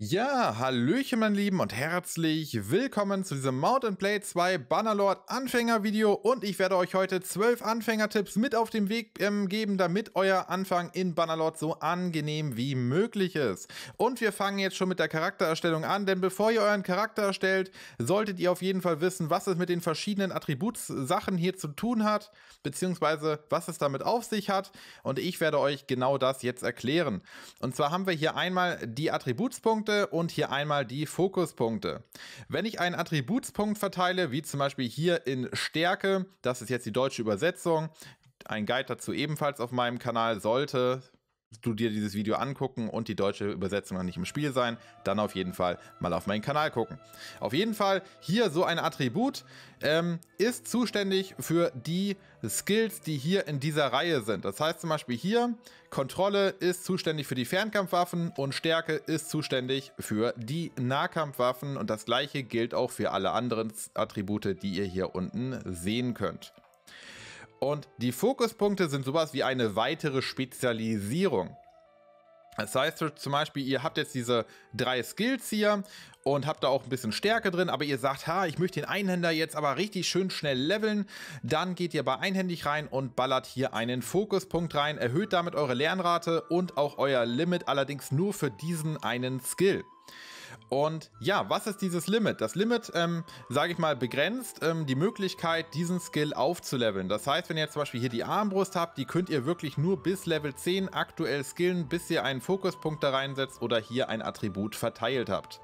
Ja, Hallöchen, mein Lieben und herzlich willkommen zu diesem Mount and Blade 2 Bannerlord Anfänger Video und ich werde euch heute 12 Anfängertipps mit auf den Weg ähm, geben, damit euer Anfang in Bannerlord so angenehm wie möglich ist. Und wir fangen jetzt schon mit der Charaktererstellung an, denn bevor ihr euren Charakter erstellt, solltet ihr auf jeden Fall wissen, was es mit den verschiedenen Attributssachen hier zu tun hat, beziehungsweise was es damit auf sich hat und ich werde euch genau das jetzt erklären. Und zwar haben wir hier einmal die Attributspunkte, Attributspunkte und hier einmal die Fokuspunkte. Wenn ich einen Attributspunkt verteile, wie zum Beispiel hier in Stärke, das ist jetzt die deutsche Übersetzung, ein Guide dazu ebenfalls auf meinem Kanal sollte du dir dieses Video angucken und die deutsche Übersetzung noch nicht im Spiel sein, dann auf jeden Fall mal auf meinen Kanal gucken. Auf jeden Fall hier so ein Attribut ähm, ist zuständig für die Skills, die hier in dieser Reihe sind. Das heißt zum Beispiel hier, Kontrolle ist zuständig für die Fernkampfwaffen und Stärke ist zuständig für die Nahkampfwaffen und das gleiche gilt auch für alle anderen Attribute, die ihr hier unten sehen könnt. Und die Fokuspunkte sind sowas wie eine weitere Spezialisierung. Das heißt zum Beispiel, ihr habt jetzt diese drei Skills hier und habt da auch ein bisschen Stärke drin, aber ihr sagt, ha, ich möchte den Einhänder jetzt aber richtig schön schnell leveln, dann geht ihr bei einhändig rein und ballert hier einen Fokuspunkt rein, erhöht damit eure Lernrate und auch euer Limit, allerdings nur für diesen einen Skill. Und ja, was ist dieses Limit? Das Limit, ähm, sage ich mal, begrenzt ähm, die Möglichkeit, diesen Skill aufzuleveln. Das heißt, wenn ihr zum Beispiel hier die Armbrust habt, die könnt ihr wirklich nur bis Level 10 aktuell skillen, bis ihr einen Fokuspunkt da reinsetzt oder hier ein Attribut verteilt habt.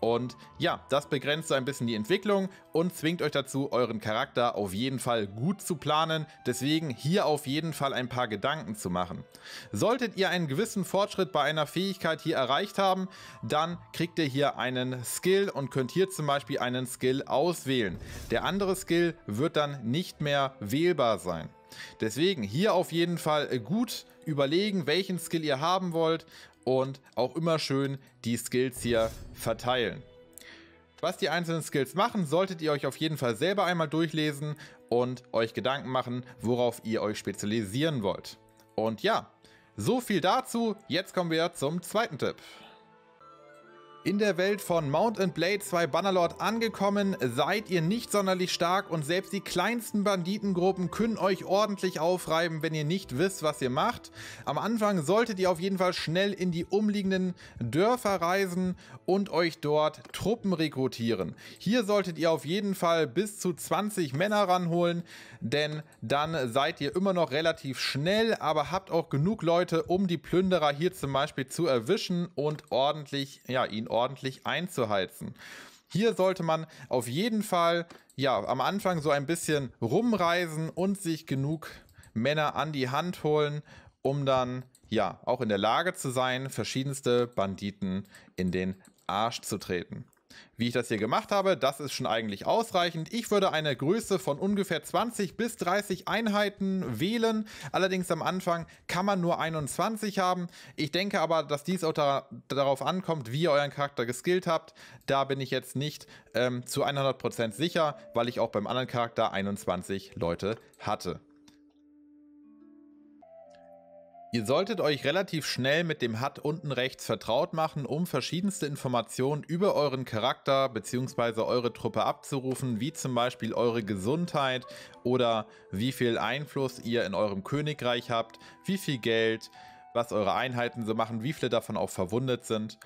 Und ja, das begrenzt so ein bisschen die Entwicklung und zwingt euch dazu, euren Charakter auf jeden Fall gut zu planen. Deswegen hier auf jeden Fall ein paar Gedanken zu machen. Solltet ihr einen gewissen Fortschritt bei einer Fähigkeit hier erreicht haben, dann kriegt ihr hier einen Skill und könnt hier zum Beispiel einen Skill auswählen. Der andere Skill wird dann nicht mehr wählbar sein. Deswegen hier auf jeden Fall gut überlegen, welchen Skill ihr haben wollt und auch immer schön die Skills hier verteilen. Was die einzelnen Skills machen, solltet ihr euch auf jeden Fall selber einmal durchlesen und euch Gedanken machen, worauf ihr euch spezialisieren wollt. Und ja, so viel dazu. Jetzt kommen wir zum zweiten Tipp. In der Welt von Mount and Blade 2 Bannerlord angekommen, seid ihr nicht sonderlich stark und selbst die kleinsten Banditengruppen können euch ordentlich aufreiben, wenn ihr nicht wisst, was ihr macht. Am Anfang solltet ihr auf jeden Fall schnell in die umliegenden Dörfer reisen und euch dort Truppen rekrutieren. Hier solltet ihr auf jeden Fall bis zu 20 Männer ranholen, denn dann seid ihr immer noch relativ schnell, aber habt auch genug Leute, um die Plünderer hier zum Beispiel zu erwischen und ordentlich, ja, ihn ordentlich ordentlich einzuheizen. Hier sollte man auf jeden Fall ja am Anfang so ein bisschen rumreisen und sich genug Männer an die Hand holen, um dann ja auch in der Lage zu sein, verschiedenste Banditen in den Arsch zu treten. Wie ich das hier gemacht habe, das ist schon eigentlich ausreichend. Ich würde eine Größe von ungefähr 20 bis 30 Einheiten wählen. Allerdings am Anfang kann man nur 21 haben. Ich denke aber, dass dies auch da, darauf ankommt, wie ihr euren Charakter geskillt habt. Da bin ich jetzt nicht ähm, zu 100% sicher, weil ich auch beim anderen Charakter 21 Leute hatte. Ihr solltet euch relativ schnell mit dem HUD unten rechts vertraut machen, um verschiedenste Informationen über euren Charakter bzw. eure Truppe abzurufen, wie zum Beispiel eure Gesundheit oder wie viel Einfluss ihr in eurem Königreich habt, wie viel Geld, was eure Einheiten so machen, wie viele davon auch verwundet sind.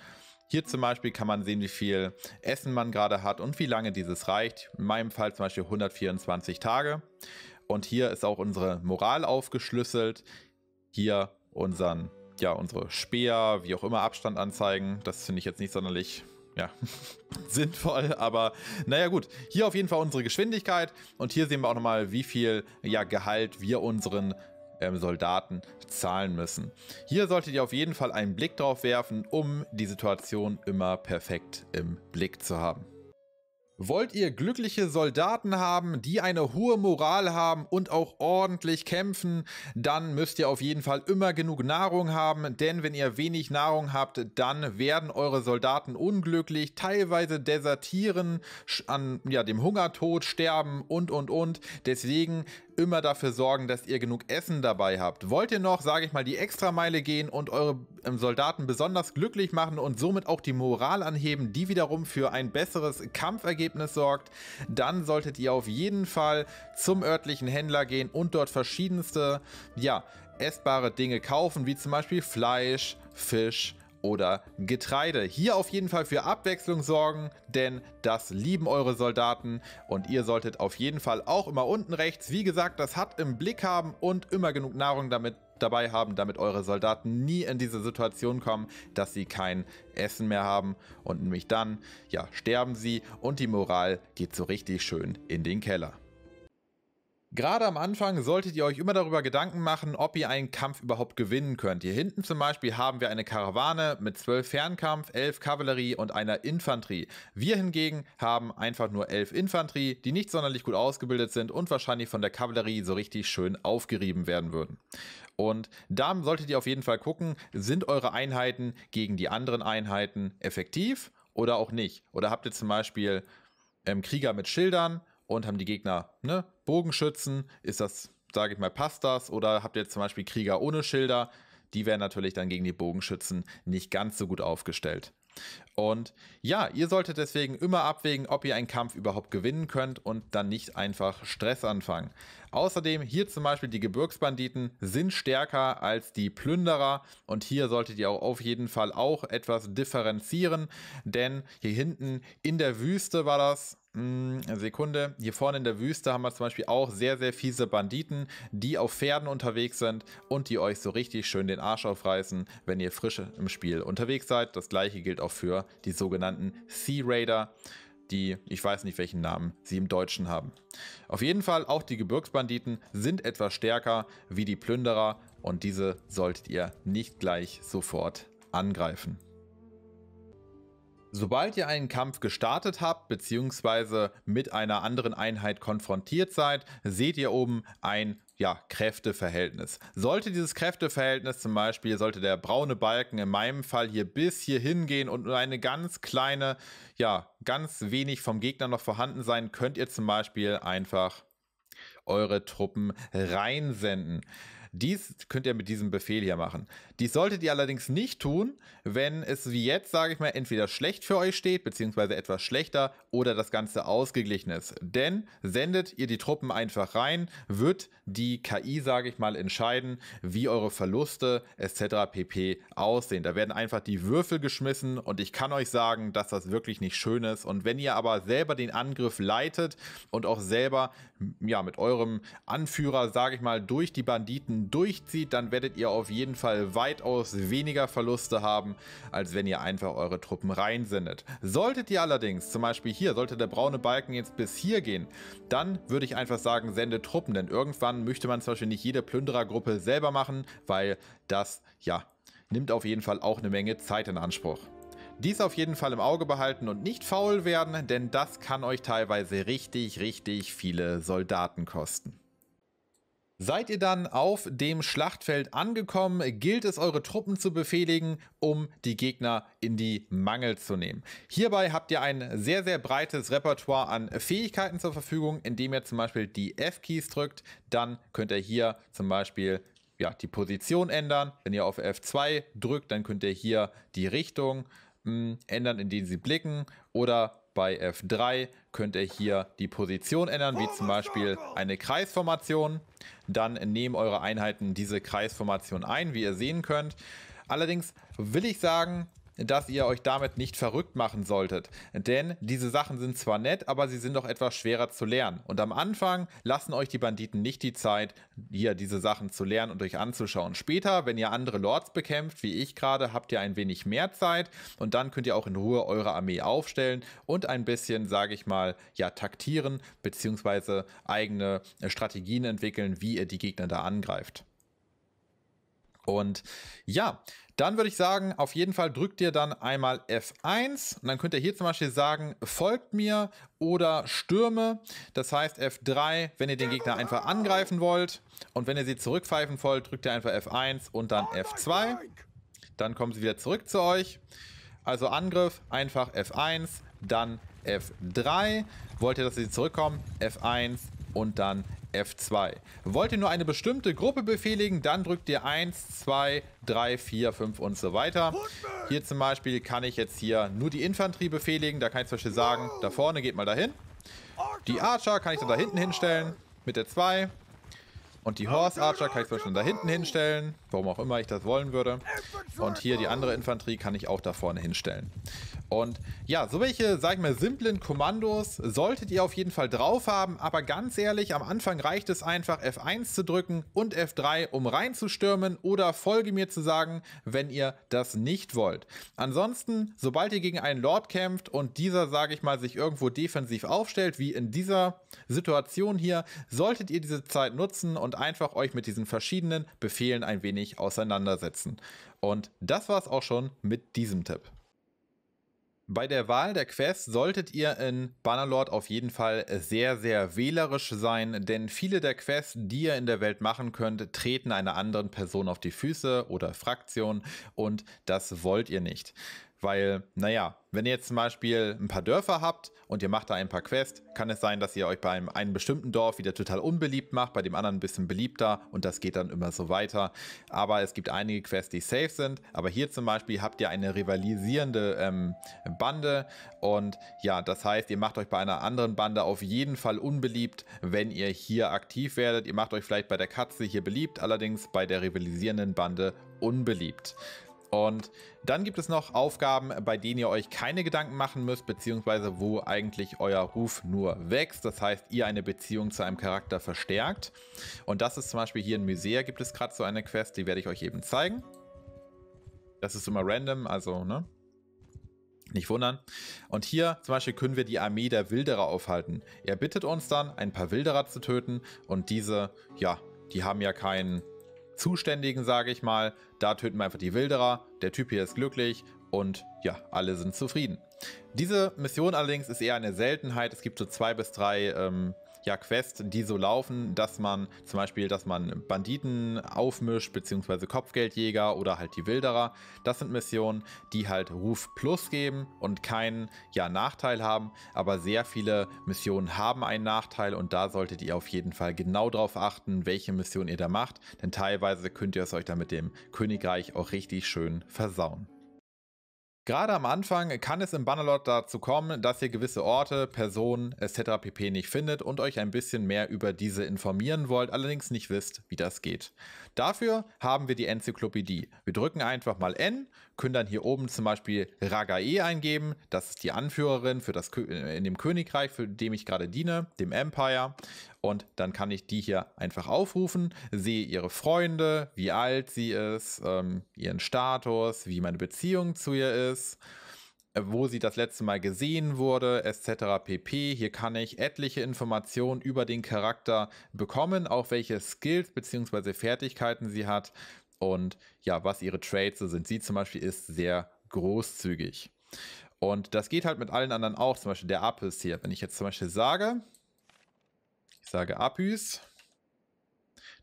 Hier zum Beispiel kann man sehen, wie viel Essen man gerade hat und wie lange dieses reicht. In meinem Fall zum Beispiel 124 Tage. Und hier ist auch unsere Moral aufgeschlüsselt hier unseren, ja, unsere Speer, wie auch immer, Abstand anzeigen. Das finde ich jetzt nicht sonderlich ja, sinnvoll, aber naja gut. Hier auf jeden Fall unsere Geschwindigkeit und hier sehen wir auch nochmal, wie viel ja, Gehalt wir unseren ähm, Soldaten zahlen müssen. Hier solltet ihr auf jeden Fall einen Blick drauf werfen, um die Situation immer perfekt im Blick zu haben. Wollt ihr glückliche Soldaten haben, die eine hohe Moral haben und auch ordentlich kämpfen, dann müsst ihr auf jeden Fall immer genug Nahrung haben, denn wenn ihr wenig Nahrung habt, dann werden eure Soldaten unglücklich, teilweise desertieren, an ja, dem Hungertod sterben und und und. Deswegen immer dafür sorgen, dass ihr genug Essen dabei habt. Wollt ihr noch, sage ich mal, die Extrameile gehen und eure ähm, Soldaten besonders glücklich machen und somit auch die Moral anheben, die wiederum für ein besseres Kampfergebnis sorgt, dann solltet ihr auf jeden Fall zum örtlichen Händler gehen und dort verschiedenste, ja, essbare Dinge kaufen, wie zum Beispiel Fleisch, Fisch, oder Getreide. Hier auf jeden Fall für Abwechslung sorgen, denn das lieben eure Soldaten und ihr solltet auf jeden Fall auch immer unten rechts, wie gesagt, das hat im Blick haben und immer genug Nahrung damit dabei haben, damit eure Soldaten nie in diese Situation kommen, dass sie kein Essen mehr haben und nämlich dann, ja, sterben sie und die Moral geht so richtig schön in den Keller. Gerade am Anfang solltet ihr euch immer darüber Gedanken machen, ob ihr einen Kampf überhaupt gewinnen könnt. Hier hinten zum Beispiel haben wir eine Karawane mit 12 Fernkampf, 11 Kavallerie und einer Infanterie. Wir hingegen haben einfach nur 11 Infanterie, die nicht sonderlich gut ausgebildet sind und wahrscheinlich von der Kavallerie so richtig schön aufgerieben werden würden. Und da solltet ihr auf jeden Fall gucken, sind eure Einheiten gegen die anderen Einheiten effektiv oder auch nicht? Oder habt ihr zum Beispiel ähm, Krieger mit Schildern und haben die Gegner ne, Bogenschützen? Ist das, sage ich mal, passt das? Oder habt ihr zum Beispiel Krieger ohne Schilder? Die wären natürlich dann gegen die Bogenschützen nicht ganz so gut aufgestellt. Und ja, ihr solltet deswegen immer abwägen, ob ihr einen Kampf überhaupt gewinnen könnt und dann nicht einfach Stress anfangen. Außerdem hier zum Beispiel die Gebirgsbanditen sind stärker als die Plünderer und hier solltet ihr auch auf jeden Fall auch etwas differenzieren, denn hier hinten in der Wüste war das, Mm, Sekunde. Hier vorne in der Wüste haben wir zum Beispiel auch sehr, sehr fiese Banditen, die auf Pferden unterwegs sind und die euch so richtig schön den Arsch aufreißen, wenn ihr frisch im Spiel unterwegs seid. Das gleiche gilt auch für die sogenannten Sea Raider, die ich weiß nicht, welchen Namen sie im Deutschen haben. Auf jeden Fall, auch die Gebirgsbanditen sind etwas stärker wie die Plünderer und diese solltet ihr nicht gleich sofort angreifen. Sobald ihr einen Kampf gestartet habt bzw. mit einer anderen Einheit konfrontiert seid, seht ihr oben ein ja, Kräfteverhältnis. Sollte dieses Kräfteverhältnis zum Beispiel, sollte der braune Balken in meinem Fall hier bis hier hingehen und nur eine ganz kleine, ja, ganz wenig vom Gegner noch vorhanden sein, könnt ihr zum Beispiel einfach eure Truppen reinsenden. Dies könnt ihr mit diesem Befehl hier machen. Dies solltet ihr allerdings nicht tun, wenn es wie jetzt, sage ich mal, entweder schlecht für euch steht, beziehungsweise etwas schlechter oder das Ganze ausgeglichen ist. Denn sendet ihr die Truppen einfach rein, wird die KI, sage ich mal, entscheiden, wie eure Verluste etc. pp. aussehen. Da werden einfach die Würfel geschmissen und ich kann euch sagen, dass das wirklich nicht schön ist. Und wenn ihr aber selber den Angriff leitet und auch selber ja, mit eurem Anführer, sage ich mal, durch die Banditen durchzieht, dann werdet ihr auf jeden Fall weitaus weniger Verluste haben, als wenn ihr einfach eure Truppen reinsendet. Solltet ihr allerdings, zum Beispiel hier, sollte der braune Balken jetzt bis hier gehen, dann würde ich einfach sagen, sende Truppen, denn irgendwann möchte man zum Beispiel nicht jede Plünderergruppe selber machen, weil das, ja, nimmt auf jeden Fall auch eine Menge Zeit in Anspruch. Dies auf jeden Fall im Auge behalten und nicht faul werden, denn das kann euch teilweise richtig, richtig viele Soldaten kosten. Seid ihr dann auf dem Schlachtfeld angekommen, gilt es, eure Truppen zu befehligen, um die Gegner in die Mangel zu nehmen. Hierbei habt ihr ein sehr, sehr breites Repertoire an Fähigkeiten zur Verfügung, indem ihr zum Beispiel die F-Keys drückt. Dann könnt ihr hier zum Beispiel ja, die Position ändern. Wenn ihr auf F2 drückt, dann könnt ihr hier die Richtung hm, ändern, in die sie blicken. Oder bei F3 könnt ihr hier die Position ändern, wie zum Beispiel eine Kreisformation. Dann nehmen eure Einheiten diese Kreisformation ein, wie ihr sehen könnt. Allerdings will ich sagen, dass ihr euch damit nicht verrückt machen solltet. Denn diese Sachen sind zwar nett, aber sie sind doch etwas schwerer zu lernen. Und am Anfang lassen euch die Banditen nicht die Zeit, hier diese Sachen zu lernen und euch anzuschauen. Später, wenn ihr andere Lords bekämpft, wie ich gerade, habt ihr ein wenig mehr Zeit und dann könnt ihr auch in Ruhe eure Armee aufstellen und ein bisschen, sage ich mal, ja, taktieren bzw. eigene Strategien entwickeln, wie ihr die Gegner da angreift. Und ja, dann würde ich sagen, auf jeden Fall drückt ihr dann einmal F1 und dann könnt ihr hier zum Beispiel sagen, folgt mir oder stürme. Das heißt F3, wenn ihr den Gegner einfach angreifen wollt. Und wenn ihr sie zurückpfeifen wollt, drückt ihr einfach F1 und dann F2. Dann kommen sie wieder zurück zu euch. Also Angriff, einfach F1, dann F3. Wollt ihr, dass sie zurückkommen? F1 und dann F2. Wollt ihr nur eine bestimmte Gruppe befehligen, dann drückt ihr 1, 2, 3, 4, 5 und so weiter. Hier zum Beispiel kann ich jetzt hier nur die Infanterie befehligen. Da kann ich zum Beispiel sagen, da vorne geht mal dahin. Die Archer kann ich dann da hinten hinstellen mit der 2. Und die Horse Archer kann ich zum Beispiel da hinten hinstellen, warum auch immer ich das wollen würde. Und hier die andere Infanterie kann ich auch da vorne hinstellen. Und ja, so welche, sag ich mal, simplen Kommandos solltet ihr auf jeden Fall drauf haben. Aber ganz ehrlich, am Anfang reicht es einfach, F1 zu drücken und F3, um reinzustürmen oder Folge mir zu sagen, wenn ihr das nicht wollt. Ansonsten, sobald ihr gegen einen Lord kämpft und dieser, sage ich mal, sich irgendwo defensiv aufstellt, wie in dieser Situation hier, solltet ihr diese Zeit nutzen und einfach euch mit diesen verschiedenen Befehlen ein wenig auseinandersetzen. Und das war's auch schon mit diesem Tipp. Bei der Wahl der Quests solltet ihr in Bannerlord auf jeden Fall sehr, sehr wählerisch sein, denn viele der Quests, die ihr in der Welt machen könnt, treten einer anderen Person auf die Füße oder Fraktion und das wollt ihr nicht. Weil, naja, wenn ihr jetzt zum Beispiel ein paar Dörfer habt und ihr macht da ein paar Quests, kann es sein, dass ihr euch bei einem, einem bestimmten Dorf wieder total unbeliebt macht, bei dem anderen ein bisschen beliebter und das geht dann immer so weiter. Aber es gibt einige Quests, die safe sind. Aber hier zum Beispiel habt ihr eine rivalisierende ähm, Bande und ja, das heißt, ihr macht euch bei einer anderen Bande auf jeden Fall unbeliebt, wenn ihr hier aktiv werdet. Ihr macht euch vielleicht bei der Katze hier beliebt, allerdings bei der rivalisierenden Bande unbeliebt. Und dann gibt es noch Aufgaben, bei denen ihr euch keine Gedanken machen müsst, beziehungsweise wo eigentlich euer Ruf nur wächst. Das heißt, ihr eine Beziehung zu einem Charakter verstärkt. Und das ist zum Beispiel hier in Musea gibt es gerade so eine Quest, die werde ich euch eben zeigen. Das ist immer random, also, ne? Nicht wundern. Und hier zum Beispiel können wir die Armee der Wilderer aufhalten. Er bittet uns dann, ein paar Wilderer zu töten und diese, ja, die haben ja keinen Zuständigen, sage ich mal. Da töten wir einfach die Wilderer. Der Typ hier ist glücklich und ja, alle sind zufrieden. Diese Mission allerdings ist eher eine Seltenheit. Es gibt so zwei bis drei ähm, ja Quests, die so laufen, dass man zum Beispiel, dass man Banditen aufmischt, beziehungsweise Kopfgeldjäger oder halt die Wilderer. Das sind Missionen, die halt Ruf Plus geben und keinen ja, Nachteil haben, aber sehr viele Missionen haben einen Nachteil und da solltet ihr auf jeden Fall genau drauf achten, welche Mission ihr da macht, denn teilweise könnt ihr es euch da mit dem Königreich auch richtig schön versauen. Gerade am Anfang kann es im Bannerlot dazu kommen, dass ihr gewisse Orte, Personen etc. pp. nicht findet und euch ein bisschen mehr über diese informieren wollt, allerdings nicht wisst, wie das geht. Dafür haben wir die Enzyklopädie. Wir drücken einfach mal N, können dann hier oben zum Beispiel Ragae eingeben. Das ist die Anführerin für das, äh, in dem Königreich, für dem ich gerade diene, dem Empire. Und dann kann ich die hier einfach aufrufen, sehe ihre Freunde, wie alt sie ist, ähm, ihren Status, wie meine Beziehung zu ihr ist äh, wo sie das letzte Mal gesehen wurde, etc. pp. Hier kann ich etliche Informationen über den Charakter bekommen, auch welche Skills bzw. Fertigkeiten sie hat. Und ja, was ihre Trades sind. Sie zum Beispiel ist sehr großzügig. Und das geht halt mit allen anderen auch. Zum Beispiel der Apis hier. Wenn ich jetzt zum Beispiel sage, ich sage Apis,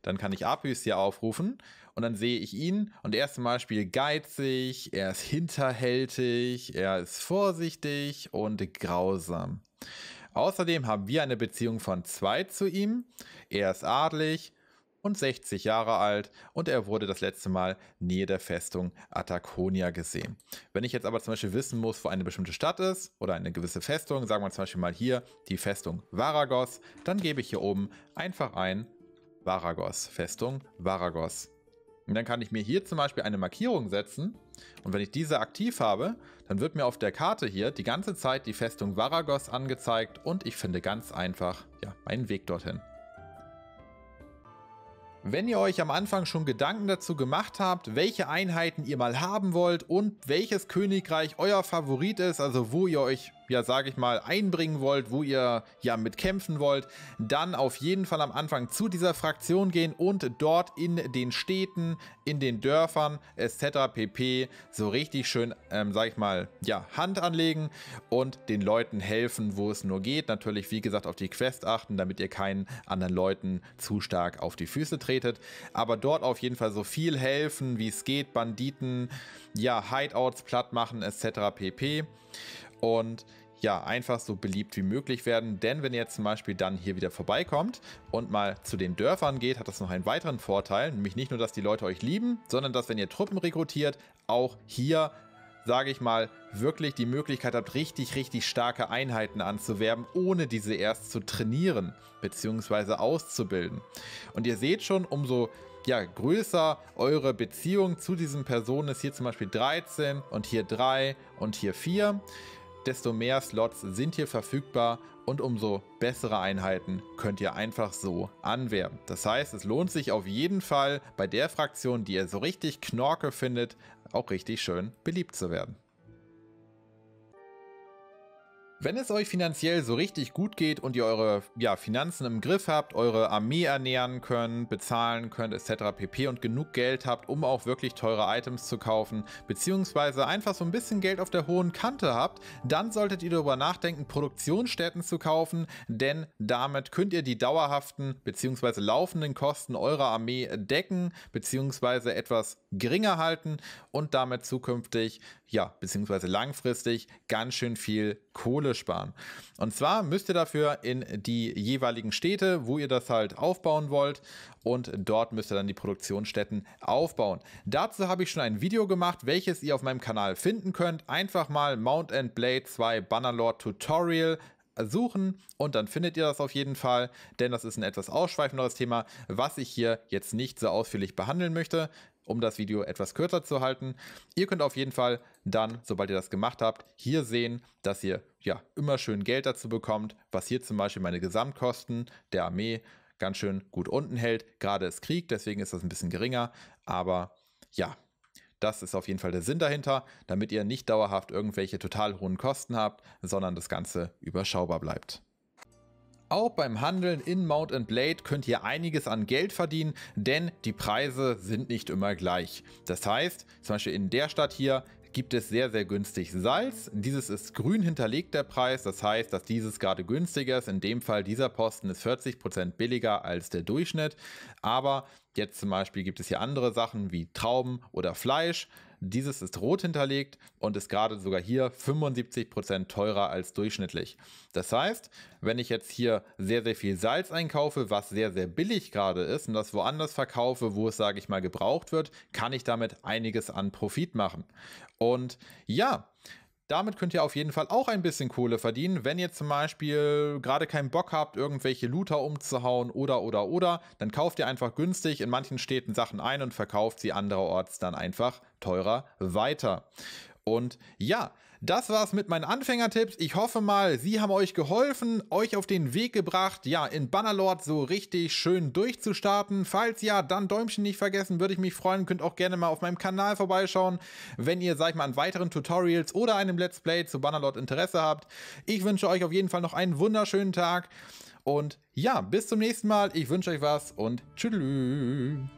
dann kann ich Apis hier aufrufen und dann sehe ich ihn und er ist zum Beispiel geizig, er ist hinterhältig, er ist vorsichtig und grausam. Außerdem haben wir eine Beziehung von zwei zu ihm. Er ist adlig, und 60 Jahre alt und er wurde das letzte Mal nähe der Festung Ataconia gesehen. Wenn ich jetzt aber zum Beispiel wissen muss, wo eine bestimmte Stadt ist oder eine gewisse Festung, sagen wir zum Beispiel mal hier die Festung Varagos, dann gebe ich hier oben einfach ein Varagos, Festung Varagos. Und dann kann ich mir hier zum Beispiel eine Markierung setzen und wenn ich diese aktiv habe, dann wird mir auf der Karte hier die ganze Zeit die Festung Varagos angezeigt und ich finde ganz einfach ja, meinen Weg dorthin. Wenn ihr euch am Anfang schon Gedanken dazu gemacht habt, welche Einheiten ihr mal haben wollt und welches Königreich euer Favorit ist, also wo ihr euch ja, sage ich mal, einbringen wollt, wo ihr ja mitkämpfen wollt, dann auf jeden Fall am Anfang zu dieser Fraktion gehen und dort in den Städten, in den Dörfern etc. pp. so richtig schön, ähm, sage ich mal, ja, Hand anlegen und den Leuten helfen, wo es nur geht. Natürlich, wie gesagt, auf die Quest achten, damit ihr keinen anderen Leuten zu stark auf die Füße tretet. Aber dort auf jeden Fall so viel helfen, wie es geht. Banditen, ja, Hideouts platt machen etc. pp und ja, einfach so beliebt wie möglich werden. Denn wenn ihr jetzt zum Beispiel dann hier wieder vorbeikommt und mal zu den Dörfern geht, hat das noch einen weiteren Vorteil. Nämlich nicht nur, dass die Leute euch lieben, sondern dass, wenn ihr Truppen rekrutiert, auch hier sage ich mal, wirklich die Möglichkeit habt, richtig, richtig starke Einheiten anzuwerben, ohne diese erst zu trainieren bzw. auszubilden. Und ihr seht schon, umso ja, größer eure Beziehung zu diesen Personen ist, hier zum Beispiel 13 und hier 3 und hier 4, desto mehr Slots sind hier verfügbar und umso bessere Einheiten könnt ihr einfach so anwerben. Das heißt, es lohnt sich auf jeden Fall bei der Fraktion, die ihr so richtig knorke findet, auch richtig schön beliebt zu werden. Wenn es euch finanziell so richtig gut geht und ihr eure ja, Finanzen im Griff habt, eure Armee ernähren könnt, bezahlen könnt etc. pp. und genug Geld habt, um auch wirklich teure Items zu kaufen, beziehungsweise einfach so ein bisschen Geld auf der hohen Kante habt, dann solltet ihr darüber nachdenken, Produktionsstätten zu kaufen, denn damit könnt ihr die dauerhaften beziehungsweise laufenden Kosten eurer Armee decken beziehungsweise etwas geringer halten und damit zukünftig, ja, beziehungsweise langfristig ganz schön viel Kohle sparen. Und zwar müsst ihr dafür in die jeweiligen Städte, wo ihr das halt aufbauen wollt und dort müsst ihr dann die Produktionsstätten aufbauen. Dazu habe ich schon ein Video gemacht, welches ihr auf meinem Kanal finden könnt. Einfach mal Mount and Blade 2 Bannerlord Tutorial suchen und dann findet ihr das auf jeden Fall, denn das ist ein etwas ausschweifenderes Thema, was ich hier jetzt nicht so ausführlich behandeln möchte um das Video etwas kürzer zu halten. Ihr könnt auf jeden Fall dann, sobald ihr das gemacht habt, hier sehen, dass ihr ja immer schön Geld dazu bekommt, was hier zum Beispiel meine Gesamtkosten der Armee ganz schön gut unten hält. Gerade ist Krieg, deswegen ist das ein bisschen geringer, aber ja, das ist auf jeden Fall der Sinn dahinter, damit ihr nicht dauerhaft irgendwelche total hohen Kosten habt, sondern das Ganze überschaubar bleibt. Auch beim Handeln in Mount and Blade könnt ihr einiges an Geld verdienen, denn die Preise sind nicht immer gleich. Das heißt, zum Beispiel in der Stadt hier gibt es sehr, sehr günstig Salz. Dieses ist grün hinterlegt, der Preis. Das heißt, dass dieses gerade günstiger ist. In dem Fall, dieser Posten ist 40% billiger als der Durchschnitt. Aber jetzt zum Beispiel gibt es hier andere Sachen wie Trauben oder Fleisch. Dieses ist rot hinterlegt und ist gerade sogar hier 75% teurer als durchschnittlich. Das heißt, wenn ich jetzt hier sehr, sehr viel Salz einkaufe, was sehr, sehr billig gerade ist und das woanders verkaufe, wo es, sage ich mal, gebraucht wird, kann ich damit einiges an Profit machen. Und ja, damit könnt ihr auf jeden Fall auch ein bisschen Kohle verdienen. Wenn ihr zum Beispiel gerade keinen Bock habt, irgendwelche Looter umzuhauen oder oder oder, dann kauft ihr einfach günstig in manchen Städten Sachen ein und verkauft sie andererorts dann einfach teurer weiter. Und ja, das war's mit meinen Anfängertipps. Ich hoffe mal, sie haben euch geholfen, euch auf den Weg gebracht, ja, in Bannerlord so richtig schön durchzustarten. Falls ja, dann Däumchen nicht vergessen, würde ich mich freuen. Könnt auch gerne mal auf meinem Kanal vorbeischauen, wenn ihr, sag ich mal, an weiteren Tutorials oder einem Let's Play zu Bannerlord Interesse habt. Ich wünsche euch auf jeden Fall noch einen wunderschönen Tag und ja, bis zum nächsten Mal. Ich wünsche euch was und tschüss.